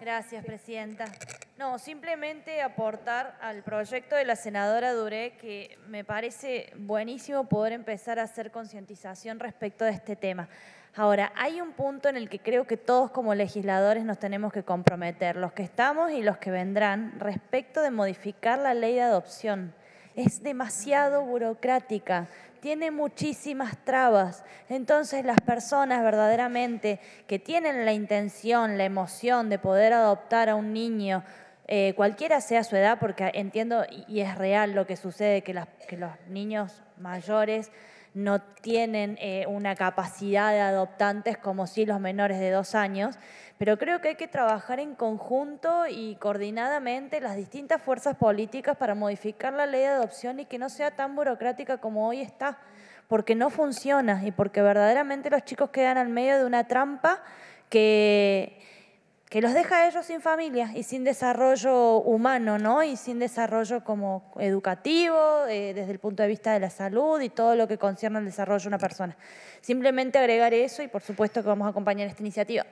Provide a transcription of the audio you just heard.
Gracias, Presidenta. No, simplemente aportar al proyecto de la senadora Duré que me parece buenísimo poder empezar a hacer concientización respecto de este tema. Ahora, hay un punto en el que creo que todos como legisladores nos tenemos que comprometer, los que estamos y los que vendrán, respecto de modificar la ley de adopción es demasiado burocrática, tiene muchísimas trabas. Entonces las personas verdaderamente que tienen la intención, la emoción de poder adoptar a un niño, eh, cualquiera sea su edad, porque entiendo y es real lo que sucede, que, los niños mayores no tienen eh, una capacidad de adoptantes como si los menores de dos años, pero creo que hay que trabajar en conjunto y coordinadamente las distintas fuerzas políticas para modificar la ley de adopción y que no sea tan burocrática como hoy está, porque no funciona y porque verdaderamente los chicos quedan al medio de una trampa que que los deja a ellos sin familia y sin desarrollo humano, ¿no? Y sin desarrollo como educativo, eh, desde el punto de vista de la salud y todo lo que concierne al desarrollo de una persona. Simplemente agregar eso y por supuesto que vamos a acompañar esta iniciativa.